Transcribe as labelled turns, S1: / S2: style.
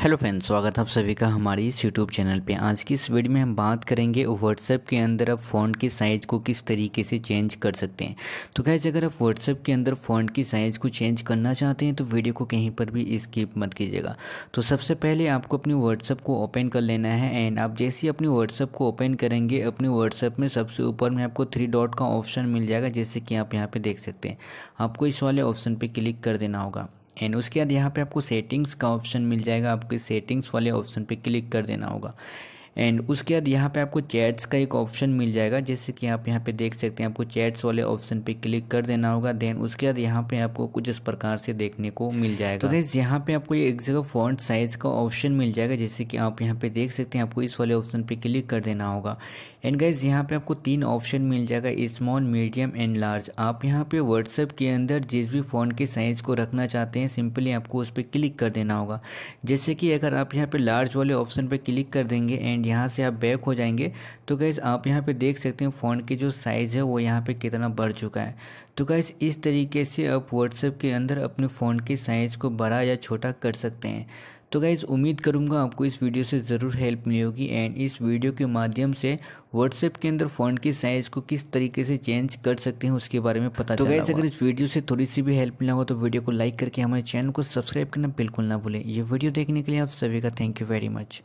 S1: hello friends स्वागत है आप सभी का हमारे इस यूट्यूब चैनल पे आज की इस वीडियो में हम बात करेंगे व्हाट्सएप के अंदर आप फ़ोन की साइज़ को किस तरीके से चेंज कर सकते हैं तो गैस अगर आप व्हाट्सएप के अंदर फ़ोन की साइज़ को चेंज करना चाहते हैं तो वीडियो को कहीं पर भी स्किप मत कीजिएगा तो सबसे पहले आपको अपनी व्हाट्सअप को ओपन कर लेना है एंड आप जैसे ही अपने व्हाट्सएप को ओपन करेंगे अपने व्हाट्सएप में सबसे ऊपर में आपको थ्री डॉट का ऑप्शन मिल जाएगा जैसे कि आप यहाँ पर देख सकते हैं आपको इस वाले ऑप्शन पर क्लिक कर देना होगा एंड उसके बाद यहाँ पे आपको सेटिंग्स का ऑप्शन मिल जाएगा आपके सेटिंग्स वाले ऑप्शन पे क्लिक कर देना होगा एंड उसके बाद यहाँ पे आपको चैट्स का एक ऑप्शन मिल जाएगा जैसे कि आप यहाँ पे देख सकते हैं आपको चैट्स वाले ऑप्शन पे क्लिक कर देना होगा देन उसके बाद यहाँ पे आपको कुछ इस प्रकार से देखने को मिल जाएगा तो गैस यहाँ पे आपको एक जगह फॉन्ट साइज का ऑप्शन मिल जाएगा जैसे कि आप यहाँ पे देख सकते हैं आपको इस वाले ऑप्शन पे क्लिक कर देना होगा एंड गाइज यहाँ पे आपको तीन ऑप्शन मिल जाएगा स्मॉल मीडियम एंड लार्ज आप यहाँ पे व्हाट्सएप के अंदर जिस भी फोन के साइज़ को रखना चाहते हैं सिंपली आपको उस पर क्लिक कर देना होगा जैसे कि अगर आप यहाँ पे लार्ज वाले ऑप्शन पर क्लिक कर देंगे एंड यहाँ से आप बैक हो जाएंगे तो गैस आप यहाँ पे देख सकते हैं फोन की जो साइज़ है वो यहाँ पे कितना बढ़ चुका है तो गैस इस तरीके से आप व्हाट्सएप के अंदर अपने फ़ोन की साइज़ को बड़ा या छोटा कर सकते हैं तो गैस उम्मीद करूँगा आपको इस वीडियो से ज़रूर हेल्प मिली होगी एंड इस वीडियो के माध्यम से व्हाट्सएप के अंदर फोन की साइज़ को किस तरीके से चेंज कर सकते हैं उसके बारे में पता तो गाइज़ अगर इस वीडियो से थोड़ी सी भी हेल्प मिला हो तो वीडियो को लाइक करके हमारे चैनल को सब्सक्राइब करना बिल्कुल ना भूलें ये वीडियो देखने के लिए आप सभी का थैंक यू वेरी मच